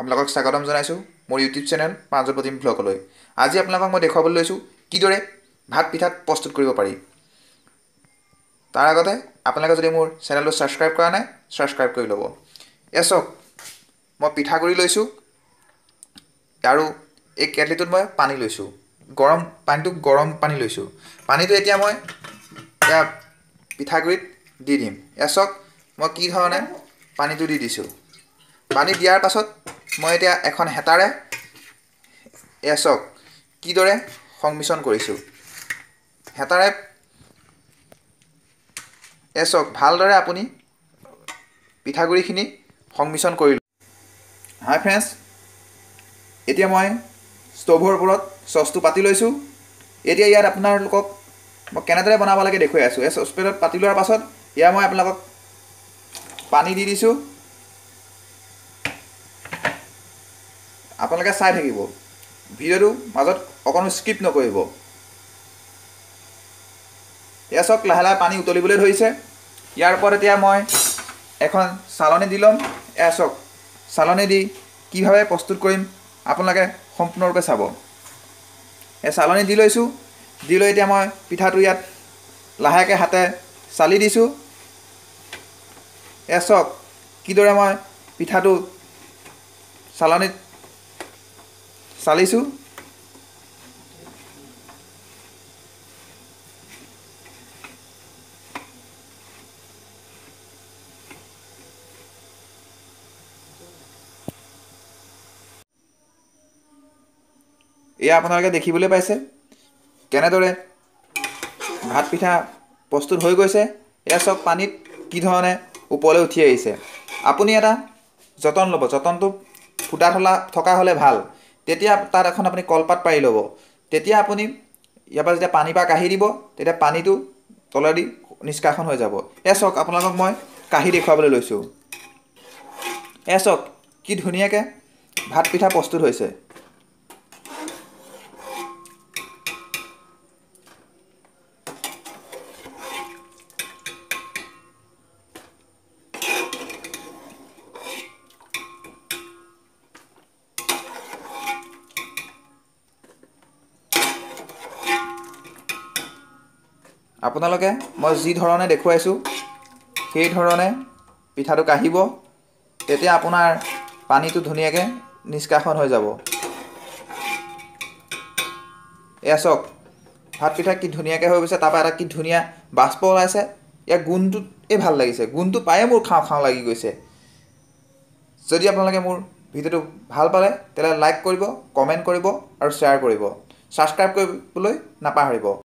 আপোনালোকক স্বাগতম জনাইছোঁ মোৰ ইউটিউব চেনেল পাঞ্জল প্ৰতিম ব্লগলৈ আজি আপোনালোকক মই দেখুৱাবলৈ লৈছোঁ কিদৰে ভাত পিঠাত প্ৰস্তুত কৰিব পাৰি তাৰ আগতে আপোনালোকে যদি মোৰ চেনেলটো ছাবস্ক্ৰাইব কৰা নাই ছাবস্ক্ৰাইব কৰি ল'ব এচক মই পিঠাগুড়ি লৈছোঁ আৰু এই কেটলিটোত মই পানী লৈছোঁ গৰম পানীটো গৰম পানী লৈছোঁ পানীটো এতিয়া মই ইয়াত পিঠাগুড়িত দি দিম এচক মই কি ধৰণে পানীটো দি দিছোঁ পানী দিয়াৰ পাছত মই এতিয়া এখন হেতাৰে এছক কিদৰে সংমিশ্ৰণ কৰিছোঁ হেতাৰে এছক ভালদৰে আপুনি পিঠাগুড়িখিনি সংমিশ্ৰণ কৰিলোঁ হাই ফ্ৰেণ্ডছ এতিয়া মই ষ্ট'ভৰ ওপৰত চচটো পাতি লৈছোঁ এতিয়া ইয়াত আপোনালোকক মই কেনেদৰে বনাব লাগে দেখুৱাই আছোঁ এই চচপেনত পাতি লোৱাৰ পাছত ইয়াৰ মই আপোনালোকক পানী দি দিছোঁ আপোনালোকে চাই থাকিব ভিডিঅ'টো মাজত অকণো স্কিপ নকৰিব এয়া চাওক লাহে লাহে পানী উতলিবলৈ ধৰিছে ইয়াৰ ওপৰত এতিয়া মই এখন চালনী দি ল'ম এয়া চাওক চালনী দি কিভাৱে প্ৰস্তুত কৰিম আপোনালোকে সম্পূৰ্ণৰূপে চাব এই চালনী দি লৈছোঁ দি লৈ এতিয়া মই পিঠাটো ইয়াত লাহেকৈ হাতে চালি দিছোঁ এয়া চাওক কিদৰে মই পিঠাটো চালনীত চালিছোঁ এয়া আপোনালোকে দেখিবলৈ পাইছে কেনেদৰে ভাত পিঠা প্ৰস্তুত হৈ গৈছে এয়া চব পানীত কি ধৰণে ওপৰলৈ উঠি আহিছে আপুনি এটা যতন ল'ব যতনটো ফুটা থলা থকা হ'লে ভাল তেতিয়া তাত এখন আপুনি কলপাত পাৰি ল'ব তেতিয়া আপুনি ইয়াৰ পৰা যেতিয়া পানীপাক কাঢ়ি দিব তেতিয়া পানীটো তলেদি নিষ্কাশন হৈ যাব এ চাওক আপোনালোকক মই কাঢ়ি দেখুৱাবলৈ লৈছোঁ এ চাওক কি ধুনীয়াকৈ ভাত পিঠা প্ৰস্তুত হৈছে আপোনালোকে মই যি ধৰণে দেখুৱাইছোঁ সেই ধৰণে পিঠাটো কাঢ়িব তেতিয়া আপোনাৰ পানীটো ধুনীয়াকৈ নিষ্কাশন হৈ যাব এয়া চাওক ভাত পিঠা কি ধুনীয়াকৈ হৈ গৈছে তাৰপৰা এটা কি ধুনীয়া বাষ্প ওলাইছে ইয়াৰ গুণটোতেই ভাল লাগিছে গুণটো পায়ে মোৰ খাওঁ খাওঁ লাগি গৈছে যদি আপোনালোকে মোৰ ভিডিঅ'টো ভাল পালে তেতিয়াহ'লে লাইক কৰিব কমেণ্ট কৰিব আৰু শ্বেয়াৰ কৰিব ছাবস্ক্ৰাইব কৰিবলৈ নাপাহৰিব